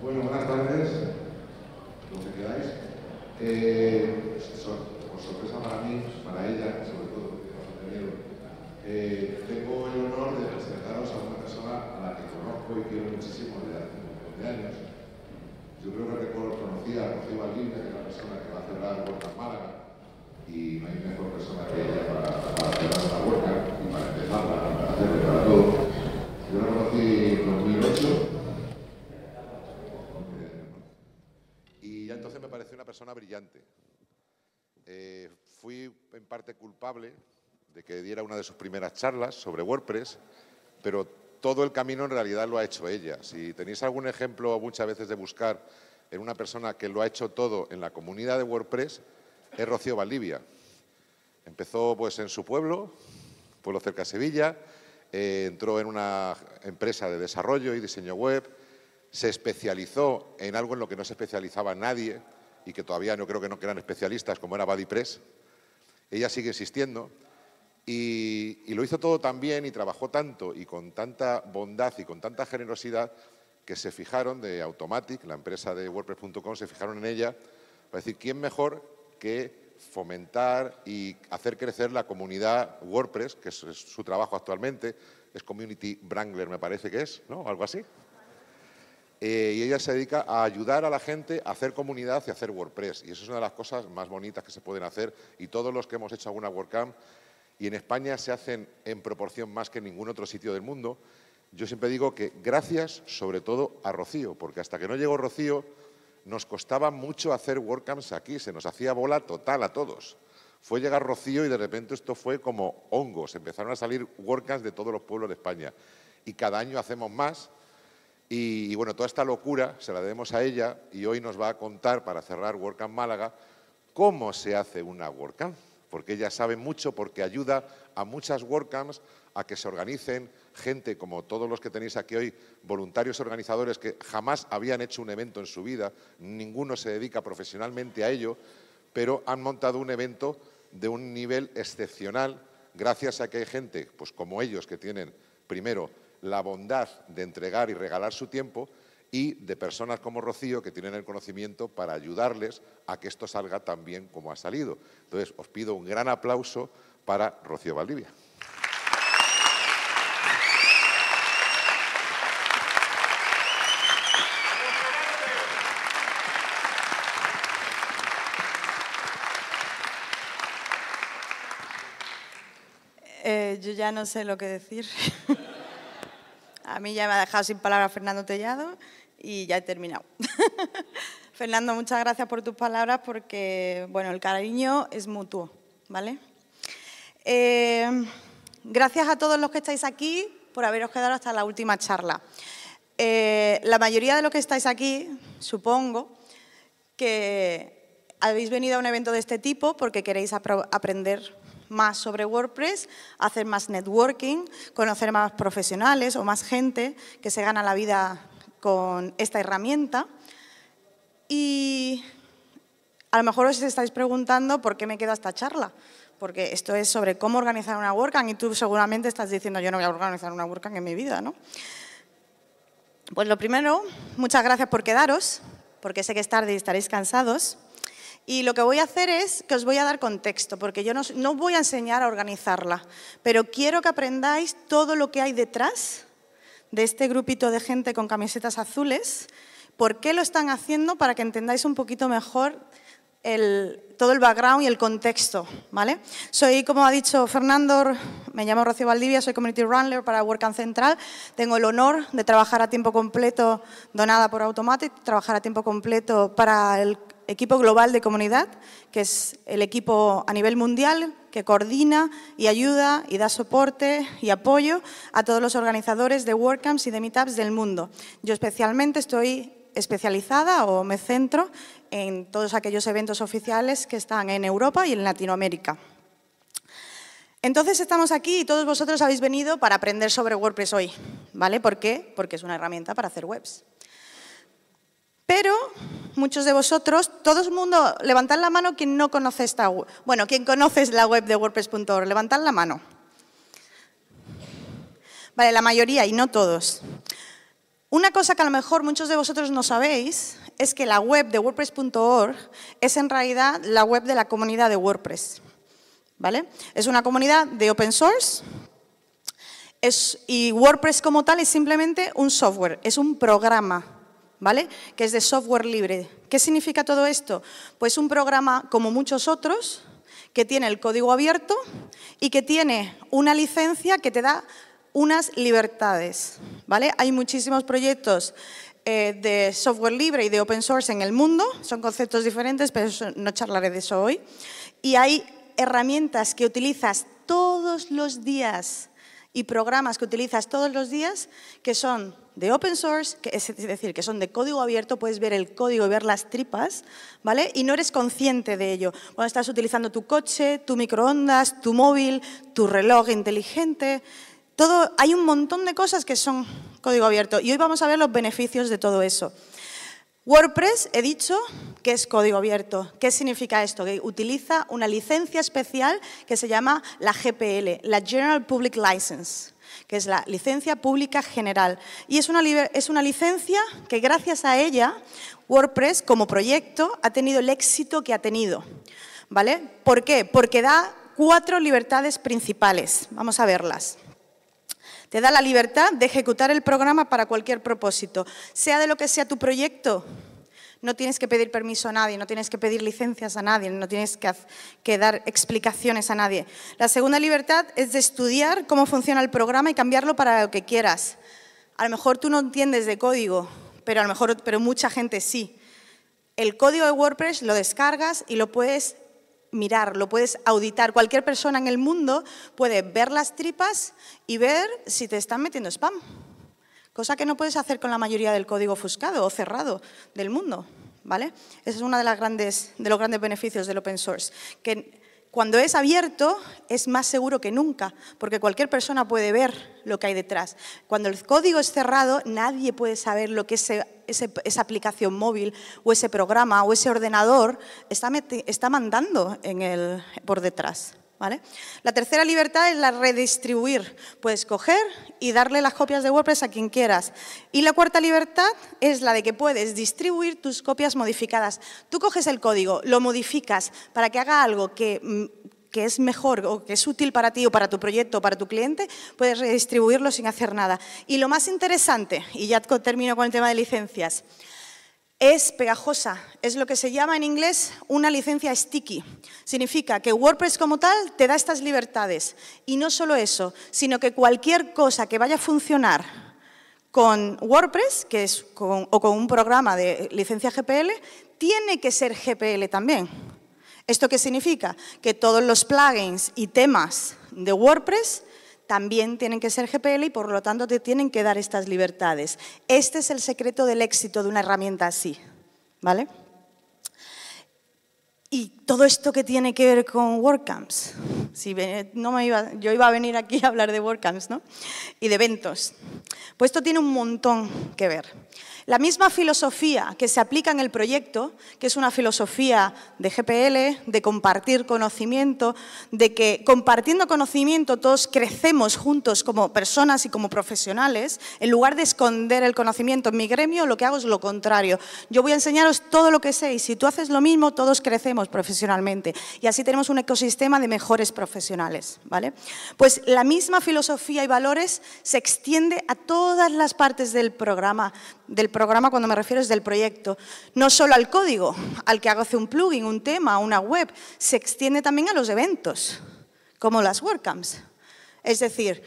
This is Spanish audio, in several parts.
Bueno, buenas tardes, lo que queráis. Eh, por sorpresa para mí, para ella sobre todo, que eh, tengo el honor de presentaros a una persona a la que conozco y quiero muchísimo desde hace un de años. Yo creo que conocía a José que es la persona que va a celebrar la Huerta Málaga, y no hay mejor persona que ella para, cerrar celebrar la Huerta y para empezarla, para hacer para todo. Yo la conocí en 2008 persona brillante. Eh, fui en parte culpable de que diera una de sus primeras charlas sobre WordPress, pero todo el camino en realidad lo ha hecho ella. Si tenéis algún ejemplo muchas veces de buscar en una persona que lo ha hecho todo en la comunidad de WordPress, es Rocío Valdivia. Empezó pues en su pueblo, pueblo cerca de Sevilla, eh, entró en una empresa de desarrollo y diseño web, se especializó en algo en lo que no se especializaba nadie, y que todavía no creo que no eran especialistas, como era Press. Ella sigue existiendo y, lo hizo todo tan bien y trabajó tanto y con tanta bondad y con tanta generosidad que se fijaron de Automatic, la empresa de WordPress.com, se fijaron en ella para decir quién mejor que fomentar y hacer crecer la comunidad WordPress, que es su trabajo actualmente, es Community Wrangler, me parece que es, ¿no? Algo así. Eh, y ella se dedica a ayudar a la gente a hacer comunidad y a hacer WordPress. Y eso es una de las cosas más bonitas que se pueden hacer. Y todos los que hemos hecho alguna WordCamp, y en España se hacen en proporción más que en ningún otro sitio del mundo, yo siempre digo que gracias sobre todo a Rocío, porque hasta que no llegó Rocío nos costaba mucho hacer WordCamps aquí, se nos hacía bola total a todos. Fue llegar Rocío y de repente esto fue como hongos, empezaron a salir WordCamps de todos los pueblos de España. Y cada año hacemos más y, bueno, toda esta locura se la debemos a ella y hoy nos va a contar, para cerrar WordCamp Málaga, cómo se hace una WordCamp, porque ella sabe mucho, porque ayuda a muchas WordCamps a que se organicen gente como todos los que tenéis aquí hoy, voluntarios organizadores que jamás habían hecho un evento en su vida, ninguno se dedica profesionalmente a ello, pero han montado un evento de un nivel excepcional gracias a que hay gente pues como ellos que tienen primero la bondad de entregar y regalar su tiempo y de personas como Rocío que tienen el conocimiento para ayudarles a que esto salga tan bien como ha salido. Entonces, os pido un gran aplauso para Rocío Valdivia. Eh, yo ya no sé lo que decir. A mí ya me ha dejado sin palabras Fernando Tellado y ya he terminado. Fernando, muchas gracias por tus palabras porque, bueno, el cariño es mutuo, ¿vale? Eh, gracias a todos los que estáis aquí por haberos quedado hasta la última charla. Eh, la mayoría de los que estáis aquí, supongo, que habéis venido a un evento de este tipo porque queréis aprender más sobre WordPress, hacer más networking, conocer más profesionales o más gente que se gana la vida con esta herramienta. Y a lo mejor os estáis preguntando por qué me queda esta charla, porque esto es sobre cómo organizar una WordCamp y tú seguramente estás diciendo yo no voy a organizar una WordCamp en mi vida, ¿no? Pues lo primero, muchas gracias por quedaros, porque sé que es tarde y estaréis cansados. Y lo que voy a hacer es que os voy a dar contexto, porque yo no, no voy a enseñar a organizarla, pero quiero que aprendáis todo lo que hay detrás de este grupito de gente con camisetas azules, por qué lo están haciendo para que entendáis un poquito mejor el, todo el background y el contexto, ¿vale? Soy, como ha dicho Fernando, me llamo Rocío Valdivia, soy Community Runner para WorkCamp Central. Tengo el honor de trabajar a tiempo completo, donada por Automatic, trabajar a tiempo completo para el equipo global de comunidad, que es el equipo a nivel mundial que coordina y ayuda y da soporte y apoyo a todos los organizadores de WordCamps y de Meetups del mundo. Yo especialmente estoy especializada o me centro en todos aquellos eventos oficiales que están en Europa y en Latinoamérica. Entonces estamos aquí y todos vosotros habéis venido para aprender sobre WordPress hoy, ¿vale? ¿Por qué? Porque es una herramienta para hacer webs. Pero muchos de vosotros, todo el mundo, levantad la mano quien no conoce esta web. Bueno, quien conoce la web de WordPress.org, levantad la mano. Vale, la mayoría y no todos. Una cosa que a lo mejor muchos de vosotros no sabéis es que la web de WordPress.org es en realidad la web de la comunidad de WordPress. ¿Vale? Es una comunidad de open source y WordPress como tal es simplemente un software, es un programa ¿vale? Que es de software libre. ¿Qué significa todo esto? Pues un programa como muchos otros que tiene el código abierto y que tiene una licencia que te da unas libertades, ¿vale? Hay muchísimos proyectos eh, de software libre y de open source en el mundo, son conceptos diferentes, pero no charlaré de eso hoy. Y hay herramientas que utilizas todos los días y programas que utilizas todos los días que son de open source, es decir, que son de código abierto, puedes ver el código y ver las tripas, ¿vale? Y no eres consciente de ello. Cuando estás utilizando tu coche, tu microondas, tu móvil, tu reloj inteligente, todo, hay un montón de cosas que son código abierto. Y hoy vamos a ver los beneficios de todo eso. WordPress, he dicho que es código abierto. ¿Qué significa esto? Que utiliza una licencia especial que se llama la GPL, la General Public License que es la licencia pública general. Y es una, licencia que gracias a ella WordPress como proyecto ha tenido el éxito que ha tenido. ¿Vale? ¿Por qué? Porque da cuatro libertades principales. Vamos a verlas. Te da la libertad de ejecutar el programa para cualquier propósito, sea de lo que sea tu proyecto, no tienes que pedir permiso a nadie, no tienes que pedir licencias a nadie, no tienes que, dar explicaciones a nadie. La segunda libertad es de estudiar cómo funciona el programa y cambiarlo para lo que quieras. A lo mejor tú no entiendes de código, pero a lo mejor pero mucha gente sí. El código de WordPress lo descargas y lo puedes mirar, lo puedes auditar. Cualquier persona en el mundo puede ver las tripas y ver si te están metiendo spam cosa que no puedes hacer con la mayoría del código ofuscado o cerrado del mundo. ¿vale? Ese es una de, los grandes beneficios del open source, que cuando es abierto es más seguro que nunca, porque cualquier persona puede ver lo que hay detrás. Cuando el código es cerrado, nadie puede saber lo que esa aplicación móvil o ese programa o ese ordenador está, mandando por detrás. La tercera libertad es la redistribuir. Puedes coger y darle las copias de WordPress a quien quieras. Y la cuarta libertad es la de que puedes distribuir tus copias modificadas. Tú coges el código, lo modificas para que haga algo que mm, que es mejor o que es útil para ti o para tu proyecto o para tu cliente, puedes redistribuirlo sin hacer nada. Y lo más interesante, y ya termino con el tema de licencias, es pegajosa, es lo que se llama en inglés una licencia sticky. Significa que WordPress como tal te da estas libertades. Y no solo eso, sino que cualquier cosa que vaya a funcionar con WordPress, que es o con un programa de licencia GPL, tiene que ser GPL también. ¿Esto qué significa? Que todos los plugins y temas de WordPress también tienen que ser GPL y por lo tanto te tienen que dar estas libertades. Este es el secreto del éxito de una herramienta así, ¿vale? Y todo esto que tiene que ver con WordCamps. Si no me iba, yo iba a venir aquí a hablar de WordCamps ¿no? y de eventos. Pues esto tiene un montón que ver. La misma filosofía que se aplica en el proyecto, que es una filosofía de GPL, de compartir conocimiento, de que compartiendo conocimiento todos crecemos juntos como personas y como profesionales, en lugar de esconder el conocimiento en mi gremio, lo que hago es lo contrario. Yo voy a enseñaros todo lo que sé y si tú haces lo mismo, todos crecemos profesionalmente. Y así tenemos un ecosistema de mejores profesionales. ¿vale? Pues la misma filosofía y valores se extiende a todas las partes del programa, del programa cuando me refiero es del proyecto, no solo al código, al que hace un plugin, un tema, una web, se extiende también a los eventos, como las WordCamps. Es decir,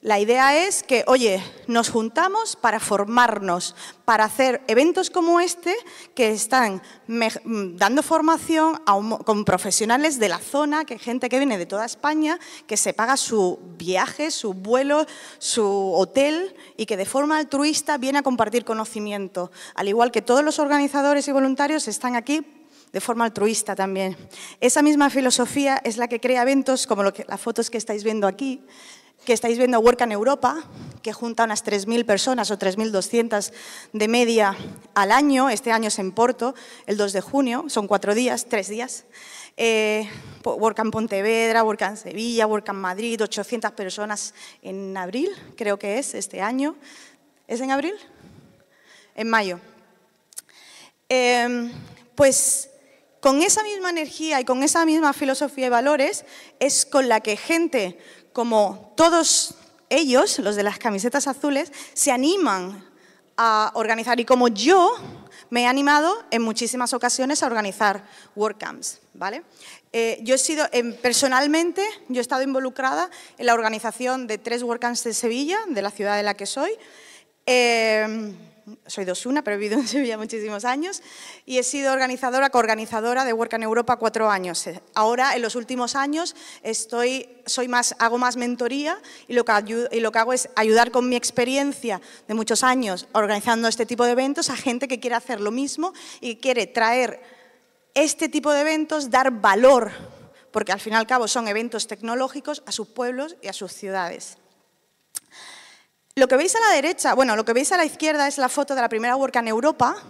la idea es que, oye, nos juntamos para formarnos, para hacer eventos como este que están mm, dando formación con profesionales de la zona, que gente que viene de toda España, que se paga su viaje, su vuelo, su hotel y que de forma altruista viene a compartir conocimiento. Al igual que todos los organizadores y voluntarios están aquí de forma altruista también. Esa misma filosofía es la que crea eventos como lo que, las fotos que estáis viendo aquí, que estáis viendo Work en Europa, que junta unas 3.000 personas o 3.200 de media al año. Este año es en Porto, el 2 de junio, son cuatro días, tres días. Eh, Work en Pontevedra, en Sevilla, Work en Madrid, 800 personas en abril, creo que es, este año. ¿Es en abril? En mayo. Em, pues con esa misma energía y con esa misma filosofía y valores es con la que gente como todos ellos, los de las camisetas azules, se animan a organizar y como yo me he animado en muchísimas ocasiones a organizar WordCamps, ¿vale? Eh, yo he sido, em, personalmente, yo he estado involucrada en la organización de tres WordCamps de Sevilla, de la ciudad de la que soy. Em, soy de Osuna, pero he vivido en Sevilla muchísimos años y he sido organizadora, coorganizadora de Work in Europa cuatro años. Ahora, en los últimos años, soy más, hago más mentoría y lo, que y lo que hago es ayudar con mi experiencia de muchos años organizando este tipo de eventos a gente que quiere hacer lo mismo y quiere traer este tipo de eventos, dar valor, porque al fin y al cabo son eventos tecnológicos a sus pueblos y a sus ciudades. Lo que veis a la derecha, bueno, lo que veis a la izquierda es la foto de la primera WordCamp Europa,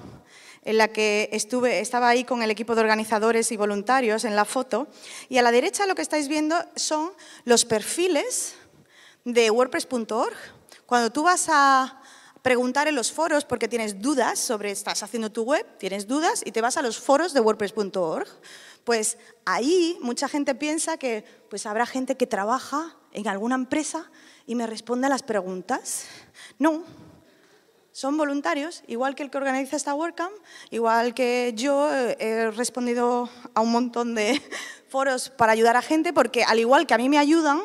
en la que estuve, estaba ahí con el equipo de organizadores y voluntarios en la foto. Y a la derecha lo que estáis viendo son los perfiles de WordPress.org. Cuando tú vas a preguntar en los foros porque tienes dudas sobre, estás haciendo tu web, tienes dudas y te vas a los foros de WordPress.org, pues ahí mucha gente piensa que pues habrá gente que trabaja en alguna empresa y me responde a las preguntas. No, son voluntarios, igual que el que organiza esta WordCamp, igual que yo eh, he respondido a un montón de foros para ayudar a gente, porque al igual que a mí me ayudan,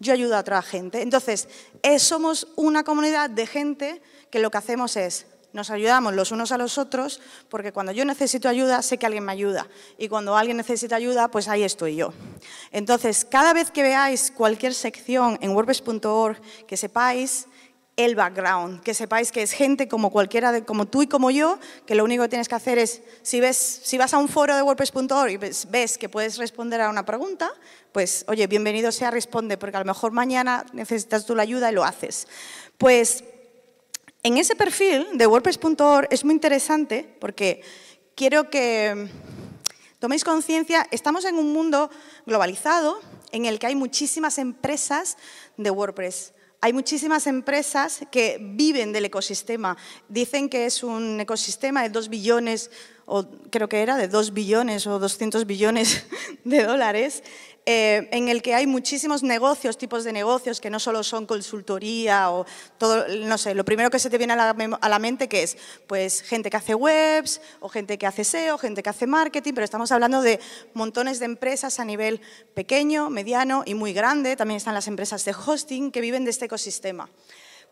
yo ayudo a otra gente. Entonces, eh, somos una comunidad de gente que lo que hacemos es nos ayudamos los unos a los otros porque cuando yo necesito ayuda sé que alguien me ayuda y cuando alguien necesita ayuda pues ahí estoy yo. Entonces, cada vez que veáis cualquier sección en wordpress.org que sepáis el background, que sepáis que es gente como cualquiera, de, como tú y como yo, que lo único que tienes que hacer es, si, ves, si vas a un foro de WordPress.org y ves, ves, que puedes responder a una pregunta, pues oye, bienvenido sea, responde, porque a lo mejor mañana necesitas tú la ayuda y lo haces. Pues en ese perfil de WordPress.org es muy interesante porque quiero que toméis conciencia, estamos en un mundo globalizado en el que hay muchísimas empresas de WordPress. Hay muchísimas empresas que viven del ecosistema. Dicen que es un ecosistema de 2 billones, o creo que era de 2 billones o 200 billones de dólares, eh, en el que hay muchísimos negocios, tipos de negocios, que no solo son consultoría o todo, no sé, lo primero que se te viene a la, mente que es, pues, gente que hace webs o gente que hace SEO, gente que hace marketing, pero estamos hablando de montones de empresas a nivel pequeño, mediano y muy grande. También están las empresas de hosting que viven de este ecosistema.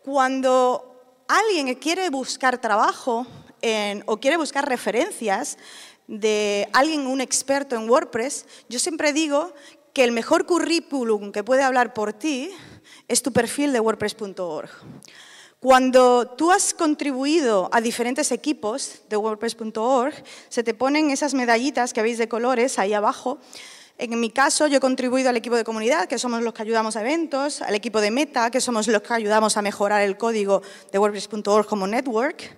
Cuando alguien quiere buscar trabajo o quiere buscar referencias de alguien, un experto en WordPress, yo siempre digo que el mejor currículum que puede hablar por ti es tu perfil de wordpress.org. Cuando tú has contribuido a diferentes equipos de wordpress.org, se te ponen esas medallitas que veis de colores ahí abajo. En mi caso, yo he contribuido al equipo de comunidad, que somos los que ayudamos a eventos, al equipo de meta, que somos los que ayudamos a mejorar el código de wordpress.org como network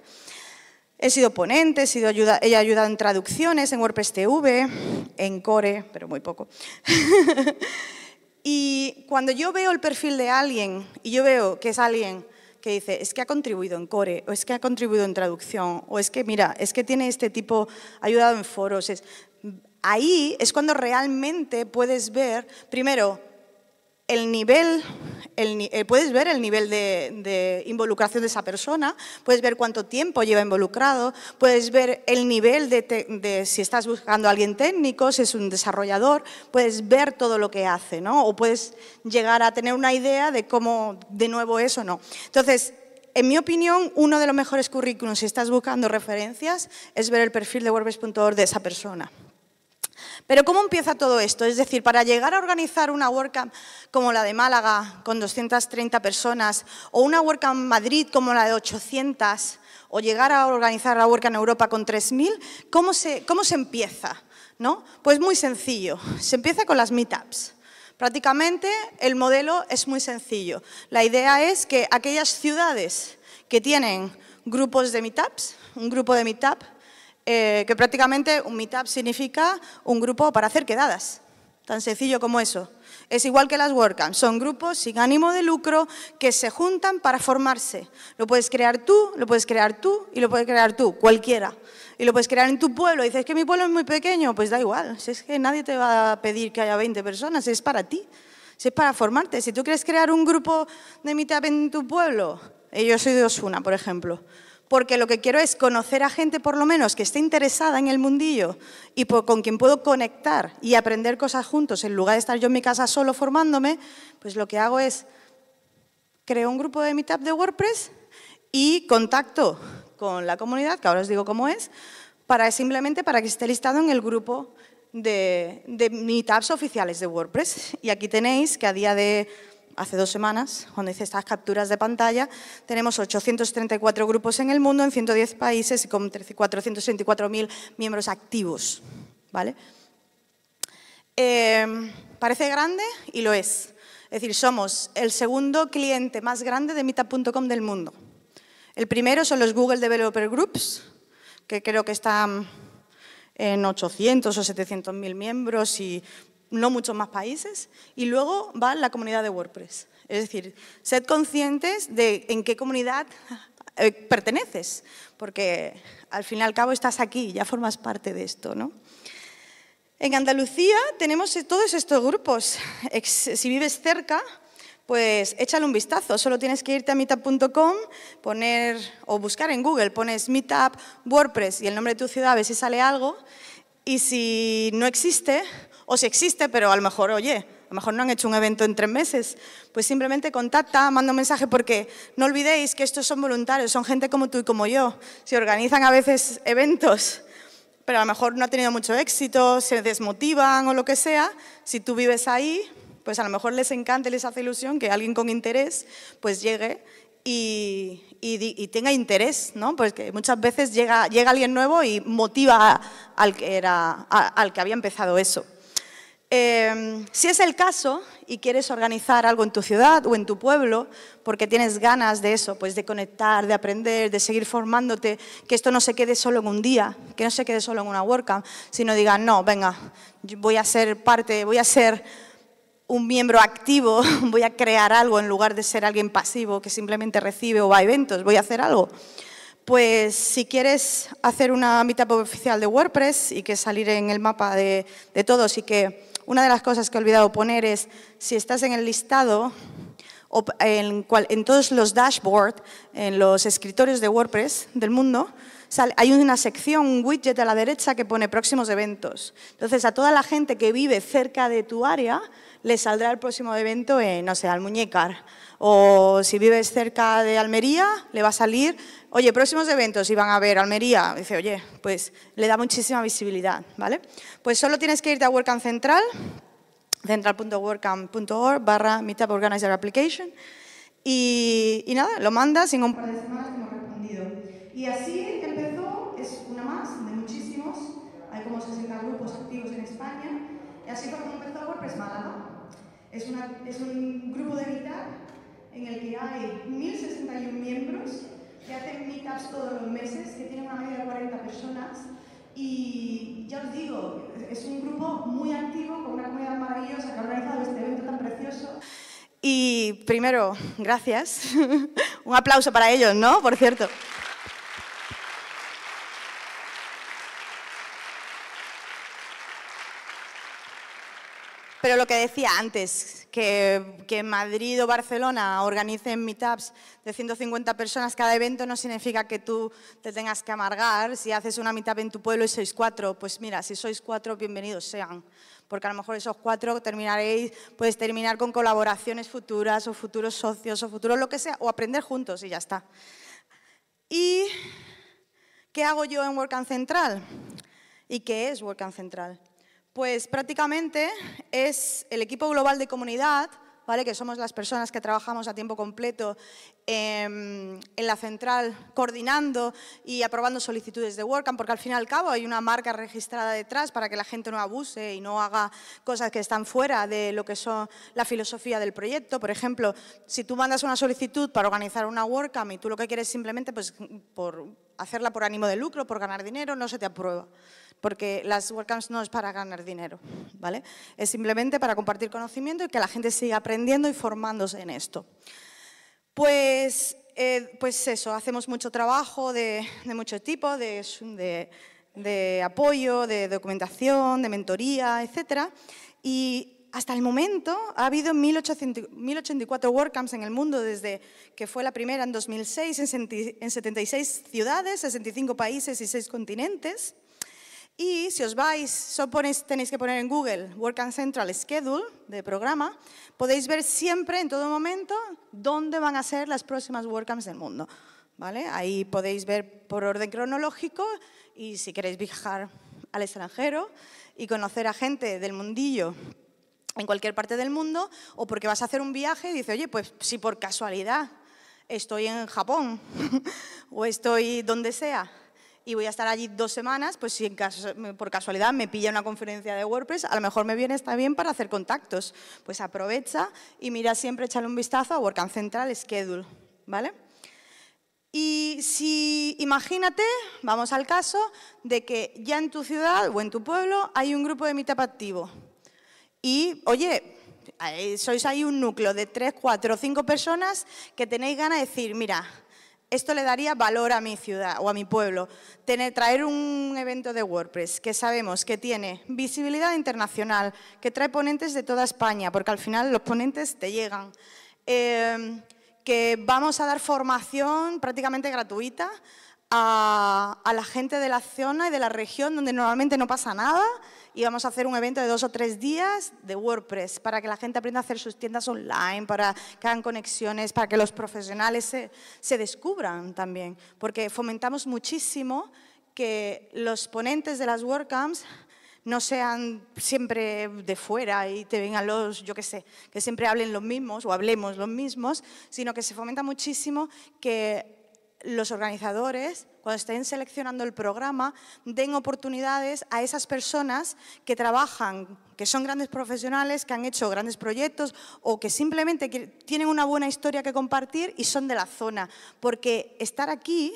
He sido ponente, he, sido ayuda, ayudado en traducciones, en WordPress TV, en Core, pero muy poco. y cuando yo veo el perfil de alguien y yo veo que es alguien que dice, es que ha contribuido en Core, o es que ha contribuido en traducción, o es que, mira, es que tiene este tipo, ayudado en foros, es, ahí es cuando realmente puedes ver, primero, el nivel, eh, puedes ver el nivel de, involucración de esa persona, puedes ver cuánto tiempo lleva involucrado, puedes ver el nivel de, si estás buscando a alguien técnico, si es un desarrollador, puedes ver todo lo que hace, ¿no? O puedes llegar a tener una idea de cómo de nuevo es o no. Entonces, en mi opinión, uno de los mejores currículums, si estás buscando referencias, es ver el perfil de WordPress.org de esa persona. Pero ¿cómo empieza todo esto? Es decir, para llegar a organizar una WordCamp como la de Málaga, con 230 personas, o una WordCamp Madrid como la de 800, o llegar a organizar la en Europa con 3.000, ¿cómo se, ¿cómo se empieza? ¿No? Pues muy sencillo, se empieza con las meetups. Prácticamente el modelo es muy sencillo. La idea es que aquellas ciudades que tienen grupos de meetups, un grupo de meetup, eh, que prácticamente un meetup significa un grupo para hacer quedadas, tan sencillo como eso. Es igual que las workcam son grupos sin ánimo de lucro que se juntan para formarse. Lo puedes crear tú, lo puedes crear tú y lo puedes crear tú, cualquiera. Y lo puedes crear en tu pueblo. dices que mi pueblo es muy pequeño, pues da igual. Si es que nadie te va a pedir que haya 20 personas, es para ti, si es para formarte. Si tú quieres crear un grupo de meetup en tu pueblo, eh, yo soy de Osuna, por ejemplo porque lo que quiero es conocer a gente por lo menos que esté interesada en el mundillo y con quien puedo conectar y aprender cosas juntos. En lugar de estar yo en mi casa solo formándome, pues lo que hago es creo un grupo de Meetup de WordPress y contacto con la comunidad, que ahora os digo cómo es, para simplemente para que esté listado en el grupo de, de Meetups oficiales de WordPress. Y aquí tenéis que a día de hace dos semanas, cuando hice estas capturas de pantalla, tenemos 834 grupos en el mundo, en 110 países y con 464.000 miembros activos. ¿vale? Eh, parece grande y lo es. Es decir, somos el segundo cliente más grande de Meetup.com del mundo. El primero son los Google Developer Groups, que creo que están en 800 o 700.000 miembros y no muchos más países, y luego va la comunidad de WordPress. Es decir, sed conscientes de en qué comunidad eh, perteneces, porque al fin y al cabo estás aquí, ya formas parte de esto, ¿no? En Andalucía tenemos todos estos grupos. Si vives cerca, pues échale un vistazo. Solo tienes que irte a meetup.com, poner o buscar en Google, pones meetup, WordPress y el nombre de tu ciudad, a ver si sale algo. Y si no existe, o si existe, pero a lo mejor, oye, a lo mejor no han hecho un evento en tres meses, pues simplemente contacta, manda un mensaje, porque no olvidéis que estos son voluntarios, son gente como tú y como yo. Se organizan a veces eventos, pero a lo mejor no ha tenido mucho éxito, se desmotivan o lo que sea. Si tú vives ahí, pues a lo mejor les encanta y les hace ilusión que alguien con interés pues llegue y, tenga interés, ¿no? Porque muchas veces llega, alguien nuevo y motiva al que había empezado eso. Em, si es el caso y quieres organizar algo en tu ciudad o en tu pueblo, porque tienes ganas de eso, pues de conectar, de aprender, de seguir formándote, que esto no se quede solo en un día, que no se quede solo en una WordCamp, sino digan, no, venga, voy a ser parte, voy a ser un miembro activo, voy a crear algo en lugar de ser alguien pasivo que simplemente recibe o va a eventos, voy a hacer algo pues si quieres hacer una meetup oficial de WordPress y que salir en el mapa de, todos y que una de las cosas que he olvidado poner es si estás en el listado, en, cual, en todos los dashboards, en los escritorios de WordPress del mundo, hay una sección, un widget a la derecha que pone próximos eventos. Entonces, a toda la gente que vive cerca de tu área, le saldrá el próximo evento en, no sé, Almuñécar. O si vives cerca de Almería, le va a salir, oye, próximos eventos, y van a ver Almería. dice, oye, pues le da muchísima visibilidad, ¿vale? Pues solo tienes que irte a WordCamp Central, central.wordcamp.org barra Meetup Organizer Application, y, nada, lo mandas sin un par de semanas hemos respondido. Y así grupos activos en España. Y así fue como empezó WordPress Málaga. Es, es un grupo de meetup en el que hay 1.061 miembros que hacen meetups todos los meses, que tienen una media de 40 personas. Y ya os digo, es un grupo muy activo, con una comunidad maravillosa que ha organizado este evento tan precioso. Y primero, gracias. un aplauso para ellos, ¿no? Por cierto. Pero lo que decía antes, que, Madrid o Barcelona organicen meetups de 150 personas cada evento no significa que tú te tengas que amargar. Si haces una meetup en tu pueblo y sois cuatro, pues mira, si sois cuatro, bienvenidos sean. Porque a lo mejor esos cuatro terminaréis, puedes terminar con colaboraciones futuras o futuros socios o futuros lo que sea, o aprender juntos y ya está. ¿Y qué hago yo en WorkCamp Central? ¿Y qué es WorkCamp Central? Pues prácticamente es el equipo global de comunidad, ¿vale? que somos las personas que trabajamos a tiempo completo em, en la central coordinando y aprobando solicitudes de workcam porque al fin y al cabo hay una marca registrada detrás para que la gente no abuse y no haga cosas que están fuera de lo que son la filosofía del proyecto. Por ejemplo, si tú mandas una solicitud para organizar una workcam y tú lo que quieres simplemente pues, por hacerla por ánimo de lucro, por ganar dinero, no se te aprueba porque las WordCamps no es para ganar dinero, ¿vale? Es simplemente para compartir conocimiento y que la gente siga aprendiendo y formándose en esto. Pues, eh, pues eso, hacemos mucho trabajo de, mucho tipo, de, apoyo, de documentación, de mentoría, etcétera. Y hasta el momento ha habido 1.084 WordCamps en el mundo desde que fue la primera en 2006 en 76 ciudades, 65 países y 6 continentes. Y si os vais, tenéis que poner en Google Workcamp Central Schedule de programa, podéis ver siempre, en todo momento, dónde van a ser las próximas workcams del mundo. ¿vale? Ahí podéis ver por orden cronológico y si queréis viajar al extranjero y conocer a gente del mundillo en cualquier parte del mundo o porque vas a hacer un viaje y dices, oye, pues si por casualidad estoy en Japón o estoy donde sea, y voy a estar allí dos semanas, pues si en por casualidad me pilla una conferencia de WordPress, a lo mejor me viene también para hacer contactos. Pues aprovecha y mira siempre, échale un vistazo a WordCamp Central Schedule, ¿vale? Y si imagínate, vamos al caso, de que ya en tu ciudad o en tu pueblo hay un grupo de meetup activo. Y, oye, eh, sois ahí un núcleo de tres, cuatro o cinco personas que tenéis ganas de decir, mira, esto le daría valor a mi ciudad o a mi pueblo. Tener, traer un evento de WordPress que sabemos que tiene visibilidad internacional, que trae ponentes de toda España, porque al final los ponentes te llegan. Em, que vamos a dar formación prácticamente gratuita a, la gente de la zona y de la región donde normalmente no pasa nada y vamos a hacer un evento de dos o tres días de WordPress para que la gente aprenda a hacer sus tiendas online, para que hagan conexiones, para que los profesionales se, descubran también, porque fomentamos muchísimo que los ponentes de las WordCamps no sean siempre de fuera y te vengan los, yo qué sé, que siempre hablen los mismos o hablemos los mismos, sino que se fomenta muchísimo que los organizadores cuando estén seleccionando el programa, den oportunidades a esas personas que trabajan, que son grandes profesionales, que han hecho grandes proyectos o que simplemente tienen una buena historia que compartir y son de la zona. Porque estar aquí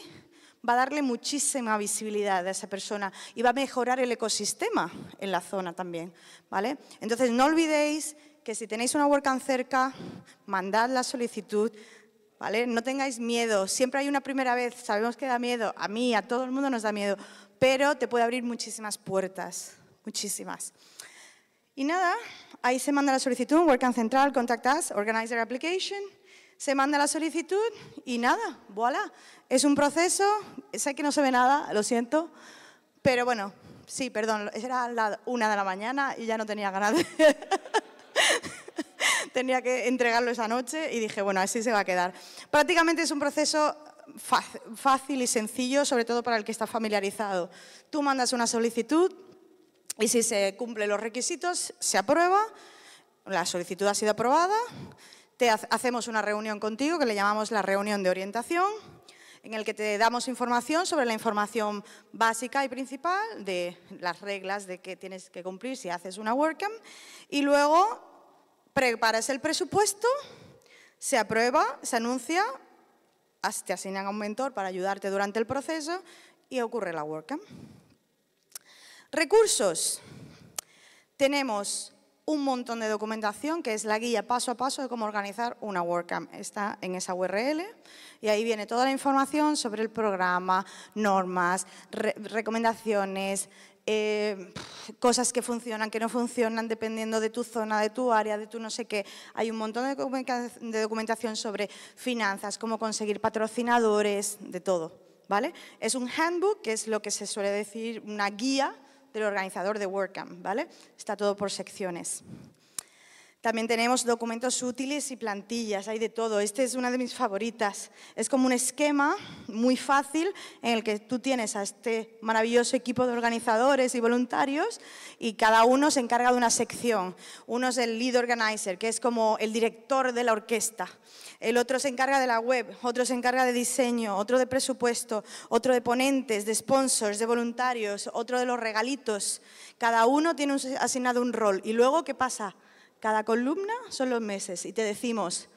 va a darle muchísima visibilidad a esa persona y va a mejorar el ecosistema en la zona también, ¿vale? Entonces, no olvidéis que si tenéis una WordCamp cerca, mandad la solicitud, no tengáis miedo, siempre hay una primera vez, sabemos que da miedo, a mí, a todo el mundo nos da miedo, pero te puede abrir muchísimas puertas, muchísimas. Y nada, ahí se manda la solicitud, WordCamp Central, Contact Us, Organizer Application, se manda la solicitud y nada, voilà. Es un proceso, sé que no se ve nada, lo siento, pero bueno, sí, perdón, era la una de la mañana y ya no tenía ganas de... tenía que entregarlo esa noche y dije, bueno, así se va a quedar. Prácticamente es un proceso fácil y sencillo, sobre todo para el que está familiarizado. Tú mandas una solicitud y si se cumplen los requisitos, se aprueba, la solicitud ha sido aprobada, te hacemos una reunión contigo que le llamamos la reunión de orientación, en el que te damos información sobre la información básica y principal de las reglas de que tienes que cumplir si haces una WordCamp y luego preparas el presupuesto, se aprueba, se anuncia, te asignan a un mentor para ayudarte durante el proceso y ocurre la WordCamp. Recursos. Tenemos un montón de documentación que es la guía paso a paso de cómo organizar una WordCamp. Está en esa URL y ahí viene toda la información sobre el programa, normas, recomendaciones, eh, cosas que funcionan, que no funcionan, dependiendo de tu zona, de tu área, de tu no sé qué. Hay un montón de documentación sobre finanzas, cómo conseguir patrocinadores, de todo. ¿vale? Es un handbook, que es lo que se suele decir, una guía del organizador de WordCamp. ¿vale? Está todo por secciones. También tenemos documentos útiles y plantillas, hay de todo. Este es una de mis favoritas. Es como un esquema muy fácil en el que tú tienes a este maravilloso equipo de organizadores y voluntarios y cada uno se encarga de una sección. Uno es el lead organizer, que es como el director de la orquesta. El otro se encarga de la web, otro se encarga de diseño, otro de presupuesto, otro de ponentes, de sponsors, de voluntarios, otro de los regalitos. Cada uno tiene asignado un rol. ¿Y luego qué pasa? Cada columna son los meses y te decimos,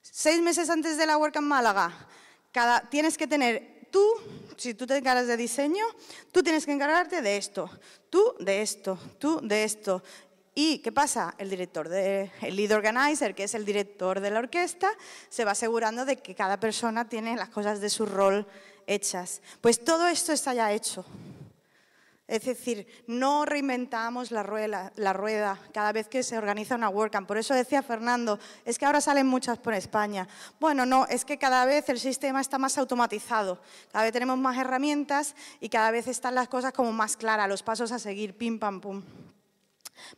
seis meses antes de la en Málaga, cada, tienes que tener tú, si tú te encargas de diseño, tú tienes que encargarte de esto, tú de esto, tú de esto. ¿Y qué pasa? El director, el lead organizer, que es el director de la orquesta, se va asegurando de que cada persona tiene las cosas de su rol hechas. Pues todo esto está ya hecho. Es decir, no reinventamos la rueda, la rueda, cada vez que se organiza una WordCamp. Por eso decía Fernando, es que ahora salen muchas por España. Bueno, no, es que cada vez el sistema está más automatizado, cada vez tenemos más herramientas y cada vez están las cosas como más claras, los pasos a seguir, pim, pam, pum.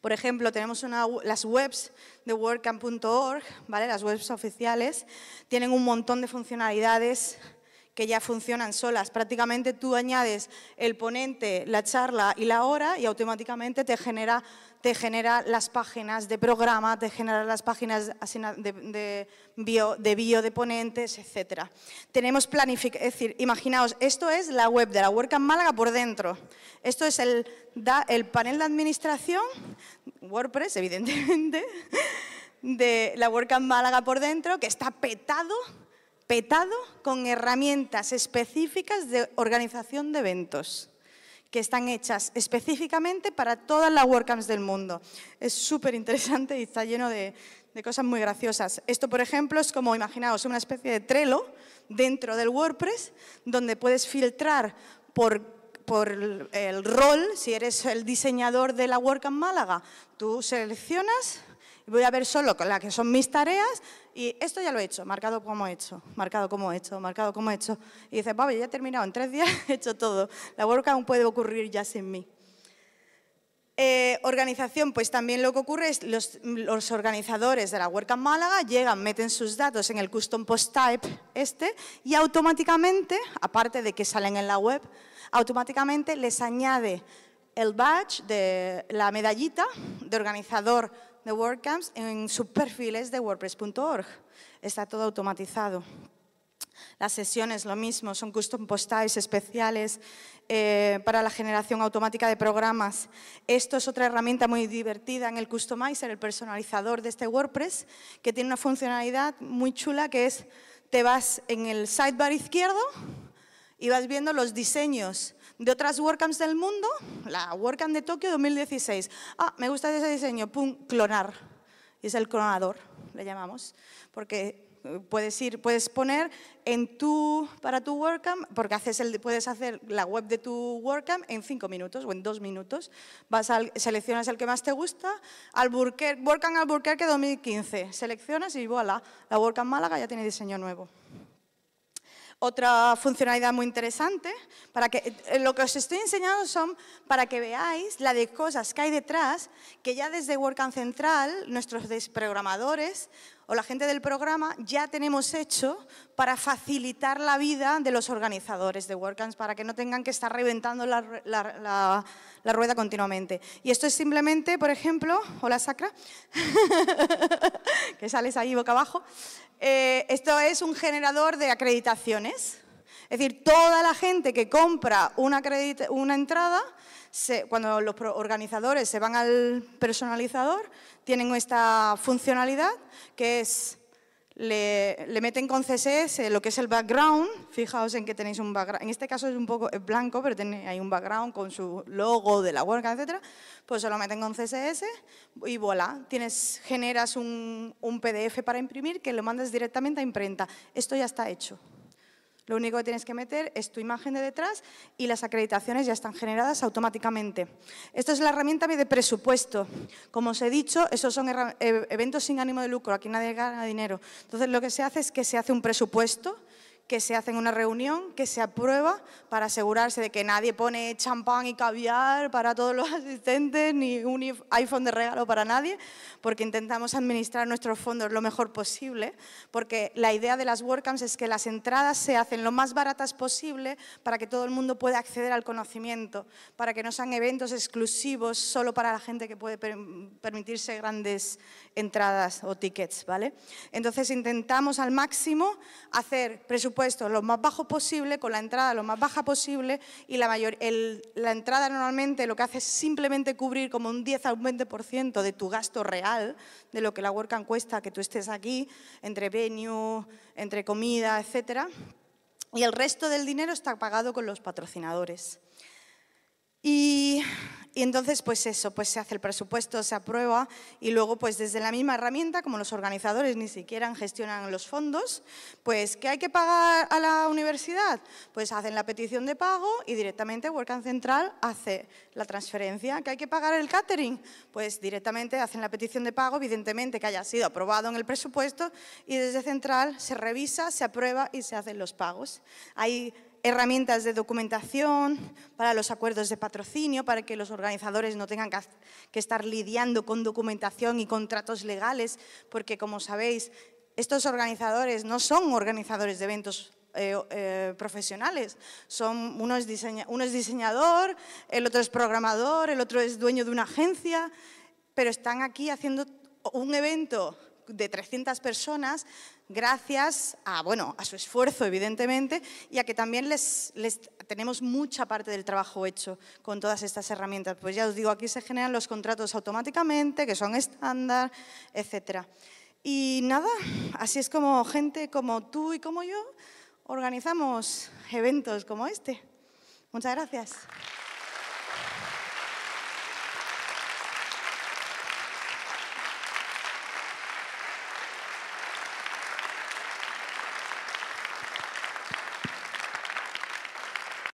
Por ejemplo, tenemos una, las webs de WordCamp.org, ¿vale? las webs oficiales, tienen un montón de funcionalidades que ya funcionan solas. Prácticamente tú añades el ponente, la charla y la hora y automáticamente te genera, te genera las páginas de programa, te genera las páginas de, bio, de de ponentes, etc. Tenemos es decir, imaginaos, esto es la web de la WordCamp Málaga por dentro. Esto es el, el panel de administración, WordPress evidentemente, de la WordCamp Málaga por dentro, que está petado petado con herramientas específicas de organización de eventos que están hechas específicamente para todas las WordCamps del mundo. Es súper interesante y está lleno de, cosas muy graciosas. Esto, por ejemplo, es como, imaginaos, una especie de Trello dentro del WordPress, donde puedes filtrar por, el, rol, si eres el diseñador de la WordCamp Málaga, tú seleccionas voy a ver solo las que son mis tareas y esto ya lo he hecho, marcado como he hecho, marcado como he hecho, marcado como he hecho. Y dices, vamos, ya he terminado, en tres días he hecho todo. La aún puede ocurrir ya sin mí. Eh, organización, pues también lo que ocurre es los, los organizadores de la en Málaga llegan, meten sus datos en el custom post type este y automáticamente, aparte de que salen en la web, automáticamente les añade el badge de la medallita de organizador de WordCamps en sus perfiles de WordPress.org. Está todo automatizado. Las sesiones, lo mismo, son custom types especiales eh, para la generación automática de programas. Esto es otra herramienta muy divertida en el Customizer, el personalizador de este WordPress, que tiene una funcionalidad muy chula que es, te vas en el sidebar izquierdo y vas viendo los diseños de otras WordCamps del mundo, la WordCamp de Tokio 2016. Ah, me gusta ese diseño, pum, clonar. Y es el clonador, le llamamos, porque eh, puedes ir, puedes poner en tu, para tu WordCamp, porque haces el, puedes hacer la web de tu WordCamp en cinco minutos o en dos minutos. Vas seleccionas el que más te gusta, al WordCamp Alburquerque 2015, seleccionas y voilà, la WordCamp Málaga ya tiene diseño nuevo. Otra funcionalidad muy interesante, para que, eh, lo que os estoy enseñando son para que veáis la de cosas que hay detrás, que ya desde WordCamp Central, nuestros desprogramadores o la gente del programa ya tenemos hecho para facilitar la vida de los organizadores de WordCamps, para que no tengan que estar reventando la, rueda continuamente. Y esto es simplemente, por ejemplo, hola Sacra, que sales ahí boca abajo, eh, esto es un generador de acreditaciones. Es decir, toda la gente que compra una entrada cuando los organizadores se van al personalizador, tienen esta funcionalidad que es, le, meten con CSS lo que es el background, fijaos en que tenéis un background, en este caso es un poco blanco, pero hay un background con su logo de la huelga, etcétera, pues se lo meten con CSS y voilà, tienes, generas un, un PDF para imprimir que lo mandas directamente a imprenta. Esto ya está hecho. Lo único que tienes que meter es tu imagen de detrás y las acreditaciones ya están generadas automáticamente. Esto es la herramienta de presupuesto. Como os he dicho, esos son eh, eventos sin ánimo de lucro, aquí nadie gana dinero. Entonces lo que se hace es que se hace un presupuesto que se hacen una reunión, que se aprueba para asegurarse de que nadie pone champán y caviar para todos los asistentes, ni un iPhone de regalo para nadie, porque intentamos administrar nuestros fondos lo mejor posible, porque la idea de las WordCamps es que las entradas se hacen lo más baratas posible para que todo el mundo pueda acceder al conocimiento, para que no sean eventos exclusivos solo para la gente que puede permitirse grandes entradas o tickets, ¿vale? Entonces intentamos al máximo hacer presupuestos lo más bajo posible, con la entrada lo más baja posible y la, mayor, la entrada normalmente lo que hace es simplemente cubrir como un 10 a un 20% de tu gasto real, de lo que la WordCamp cuesta que tú estés aquí, entre venue, entre comida, etcétera. Y el resto del dinero está pagado con los patrocinadores. Y, entonces, pues eso, pues se hace el presupuesto, se aprueba y luego, pues desde la misma herramienta, como los organizadores ni siquiera gestionan los fondos, pues ¿qué hay que pagar a la universidad? Pues hacen la petición de pago y directamente Workan Central hace la transferencia. que hay que pagar el catering? Pues directamente hacen la petición de pago, evidentemente que haya sido aprobado en el presupuesto y desde Central se revisa, se aprueba y se hacen los pagos. Hay herramientas de documentación, para los acuerdos de patrocinio, para que los organizadores no tengan que estar lidiando con documentación y contratos legales, porque como sabéis, estos organizadores no son organizadores de eventos eh, eh, profesionales. Son, uno es, uno, es diseñador, el otro es programador, el otro es dueño de una agencia, pero están aquí haciendo un evento de 300 personas gracias a, bueno, a su esfuerzo, evidentemente, y a que también les, tenemos mucha parte del trabajo hecho con todas estas herramientas. Pues ya os digo, aquí se generan los contratos automáticamente, que son estándar, etc. Y nada, así es como gente como tú y como yo organizamos eventos como este. Muchas gracias.